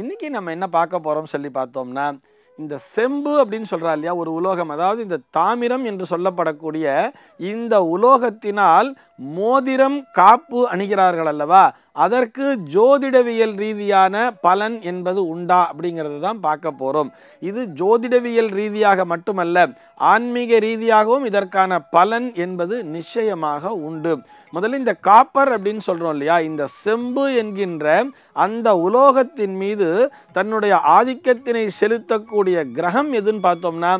இன்றைக்கி நம்ம என்ன பார்க்க போகிறோம் சொல்லி பார்த்தோம்னா இந்த செம்பு அப்படின்னு சொல்கிறா இல்லையா ஒரு உலோகம் அதாவது இந்த தாமிரம் என்று சொல்லப்படக்கூடிய இந்த உலோகத்தினால் மோதிரம் காப்பு அணிகிறார்கள் அல்லவா அதற்கு ஜோதிடவியல் ரீதியான பலன் என்பது உண்டா அப்படிங்கிறது தான் பார்க்க போகிறோம் இது ஜோதிடவியல் ரீதியாக மட்டுமல்ல ஆன்மீக ரீதியாகவும் இதற்கான பலன் என்பது நிச்சயமாக உண்டு முதல்ல இந்த காப்பர் அப்படின்னு சொல்கிறோம் இல்லையா இந்த செம்பு என்கின்ற அந்த உலோகத்தின் மீது தன்னுடைய ஆதிக்கத்தினை செலுத்தக்கூடிய கிரகம் எதுன்னு பார்த்தோம்னா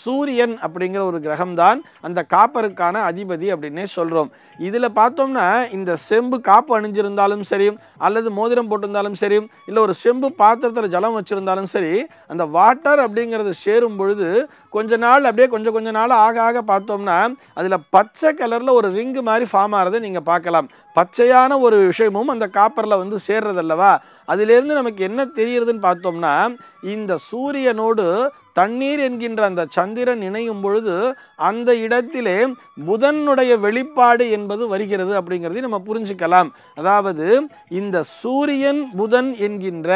சூரியன் அப்படிங்கிற ஒரு கிரகம்தான் அந்த காப்பருக்கான அதிபதி அப்படின்னே சொல்கிறோம் இதில் பார்த்தோம்னா இந்த செம்பு காப்பு அணிஞ்சிருந்தாலும் சரி அல்லது மோதிரம் போட்டிருந்தாலும் சரி இல்லை ஒரு செம்பு பாத்திரத்தில் ஜலம் வச்சுருந்தாலும் சரி அந்த வாட்டர் அப்படிங்கிறது சேரும் பொழுது கொஞ்ச நாள் அப்படியே கொஞ்சம் கொஞ்ச நாள் ஆக ஆக பார்த்தோம்னா அதில் பச்சை கலரில் ஒரு ரிங்கு மாதிரி ஃபார்ம் ஆகிறதை நீங்கள் பார்க்கலாம் பச்சையான ஒரு விஷயமும் அந்த காப்பரில் வந்து சேர்றதல்லவா அதிலேருந்து நமக்கு என்ன தெரியுதுன்னு பார்த்தோம்னா இந்த சூரியனோடு தண்ணீர் என்கின்ற அந்த சந்திரன் இணையும் பொழுது அந்த இடத்திலே புதனுடைய வெளிப்பாடு என்பது வருகிறது அப்படிங்கிறதை நம்ம புரிஞ்சுக்கலாம் அதாவது இந்த சூரியன் புதன் என்கின்ற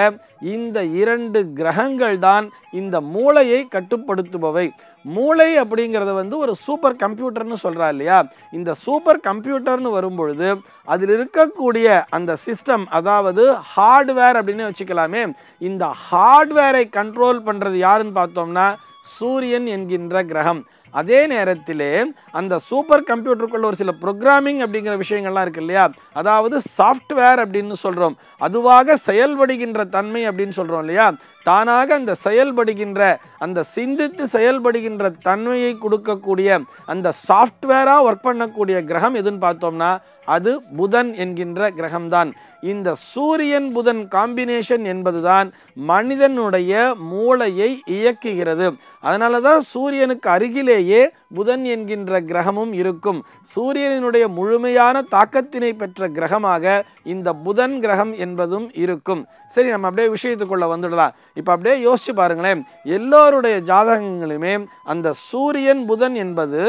இந்த இரண்டு கிரகங்கள் தான் இந்த மூளையை கட்டுப்படுத்துபவை மூளை அப்படிங்கிறத வந்து ஒரு சூப்பர் கம்ப்யூட்டர்னு சொல்கிறா இல்லையா இந்த சூப்பர் கம்ப்யூட்டர்னு வரும்பொழுது அதில் இருக்கக்கூடிய அந்த சிஸ்டம் அதாவது ஹார்ட்வேர் அப்படின்னு வச்சுக்கலாமே இந்த ஹார்ட்வேரை கண்ட்ரோல் பண்ணுறது யாருன்னு பார்த்தோம்னா சூரியன் என்கின்ற கிரகம் அதே நேரத்திலே அந்த சூப்பர் கம்ப்யூட்டருக்குள்ள ஒரு சில ப்ரோக்ராமிங் அப்படிங்கிற விஷயங்கள்லாம் இருக்கு இல்லையா அதாவது சாஃப்ட்வேர் அப்படின்னு சொல்கிறோம் அதுவாக செயல்படுகின்ற தன்மை அப்படின்னு சொல்கிறோம் இல்லையா தானாக அந்த செயல்படுகின்ற அந்த சிந்தித்து செயல்படுகின்ற தன்மையை கொடுக்கக்கூடிய அந்த சாஃப்ட்வேராக ஒர்க் பண்ணக்கூடிய கிரகம் எதுன்னு பார்த்தோம்னா அது புதன் என்கின்ற கிரகம்தான் இந்த சூரியன் புதன் காம்பினேஷன் என்பதுதான் மனிதனுடைய மூளையை இயக்குகிறது அதனால தான் சூரியனுக்கு அருகிலேயே இடையே புதன் என்கின்ற கிரகமும் இருக்கும் சூரியனுடைய முழுமையான தாக்கத்தினை பெற்ற கிரகமாக இந்த புதன் கிரகம் என்பதும் இருக்கும் சரி நம்ம அப்படியே விஷயத்துக்குள்ளே வந்துடலாம் இப்போ அப்படியே யோசிச்சு பாருங்களேன் எல்லோருடைய ஜாதகங்களுமே அந்த சூரியன் புதன் என்பது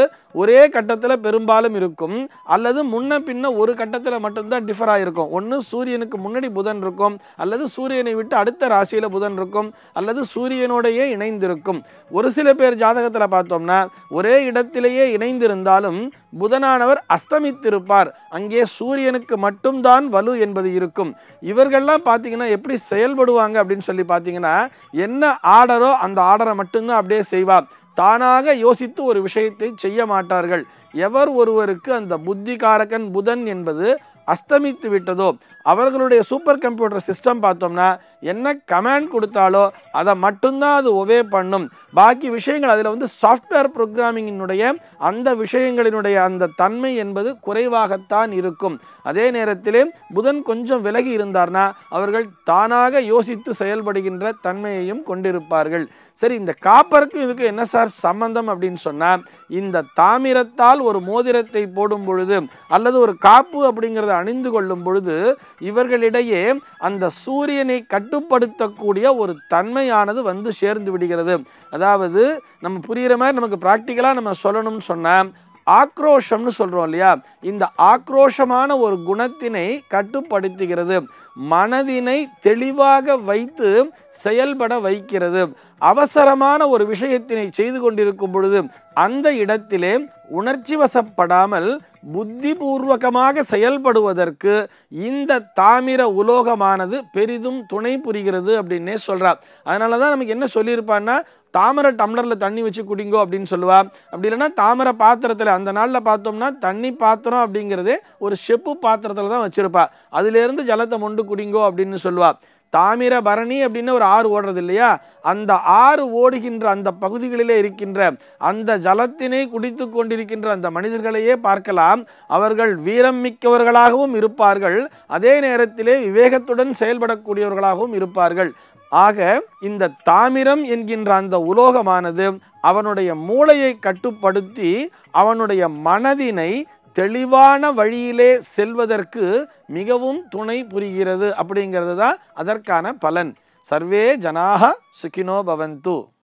ஒரே கட்டத்தில் பெரும்பாலும் இருக்கும் அல்லது முன்ன பின்ன ஒரு கட்டத்தில் மட்டும்தான் டிஃபர் ஆகிருக்கும் ஒன்று சூரியனுக்கு முன்னாடி புதன் இருக்கும் அல்லது சூரியனை விட்டு அடுத்த ராசியில் புதன் இருக்கும் அல்லது சூரியனோடையே இணைந்திருக்கும் ஒரு சில பேர் ஜாதகத்தில் பார்த்தோம்னா ஒரே இடத்திலேயே இணைந்திருந்தாலும் புதனானவர் அஸ்தமித்திருப்பார் அங்கே சூரியனுக்கு மட்டும்தான் வலு என்பது இருக்கும் இவர்கள்லாம் பார்த்தீங்கன்னா எப்படி செயல்படுவாங்க அப்படின்னு சொல்லி பார்த்தீங்கன்னா என்ன ஆர்டரோ அந்த ஆர்டரை மட்டும்தான் அப்படியே செய்வார் தானாக யோசித்து ஒரு விஷயத்தை செய்ய மாட்டார்கள் எவர் ஒருவருக்கு அந்த புத்திகாரகன் புதன் என்பது அஸ்தமித்து விட்டதோ அவர்களுடைய சூப்பர் கம்ப்யூட்டர் சிஸ்டம் பார்த்தோம்னா என்ன கமேண்ட் கொடுத்தாலோ அதை மட்டும்தான் அது ஒவே பண்ணும் பாக்கி விஷயங்கள் அதில் வந்து சாஃப்ட்வேர் ப்ரோக்ராமிங்கினுடைய அந்த விஷயங்களினுடைய அந்த தன்மை என்பது குறைவாகத்தான் இருக்கும் அதே நேரத்திலே புதன் கொஞ்சம் விலகி இருந்தார்னா அவர்கள் தானாக யோசித்து செயல்படுகின்ற தன்மையையும் கொண்டிருப்பார்கள் சரி இந்த காப்பருக்கு இதுக்கு என்ன சார் சம்பந்தம் அப்படின்னு சொன்னால் இந்த தாமிரத்தால் ஒரு மோதிரத்தை போடும் பொழுது அல்லது ஒரு காப்பு அப்படிங்கிறத அணிந்து கொள்ளும் பொழுது இவர்களிடையே அந்த சூரியனை கட்டுப்படுத்தக்கூடிய ஒரு தன்மையானது வந்து சேர்ந்து விடுகிறது அதாவது நம்ம புரிகிற மாதிரி நமக்கு ப்ராக்டிக்கலாக நம்ம சொல்லணும்னு சொன்னால் ஆக்ரோஷம்னு சொல்கிறோம் இல்லையா இந்த ஆக்ரோஷமான ஒரு குணத்தினை கட்டுப்படுத்துகிறது மனதினை தெளிவாக வைத்து செயல்பட வைக்கிறது அவசரமான ஒரு விஷயத்தினை செய்து கொண்டிருக்கும் பொழுது அந்த இடத்திலே உணர்ச்சி வசப்படாமல் புத்திபூர்வகமாக செயல்படுவதற்கு இந்த தாமிர உலோகமானது பெரிதும் துணை புரிகிறது அப்படின்னே சொல்கிறார் அதனால தான் நமக்கு என்ன சொல்லியிருப்பான்னா தாமரை டம்ளரில் தண்ணி வச்சு குடிங்கோ அப்படின்னு சொல்லுவா அப்படி இல்லைன்னா தாமரை பாத்திரத்தில் அந்த நாளில் பார்த்தோம்னா தண்ணி பாத்திரம் அப்படிங்கிறது ஒரு செப்பு பாத்திரத்தில் தான் வச்சுருப்பாள் அதுலேருந்து ஜலத்தை மொண்டு குடிங்கோ அப்படின்னு சொல்லுவா தாமிர பரணி அப்படின்னு ஒரு ஆறு ஓடுறது இல்லையா அந்த ஆறு ஓடுகின்ற அந்த பகுதிகளிலே இருக்கின்ற அந்த ஜலத்தினை குடித்து கொண்டிருக்கின்ற அந்த மனிதர்களையே பார்க்கலாம் அவர்கள் வீரம் மிக்கவர்களாகவும் இருப்பார்கள் அதே நேரத்திலே விவேகத்துடன் செயல்படக்கூடியவர்களாகவும் இருப்பார்கள் ஆக இந்த தாமிரம் என்கின்ற அந்த உலோகமானது அவனுடைய மூளையை கட்டுப்படுத்தி அவனுடைய மனதினை தெளிவான வழியிலே செல்வதற்கு மிகவும் துணை புரிகிறது அப்படிங்கிறது தான் அதற்கான பலன் சர்வே ஜனாக சுகினோ பவந்து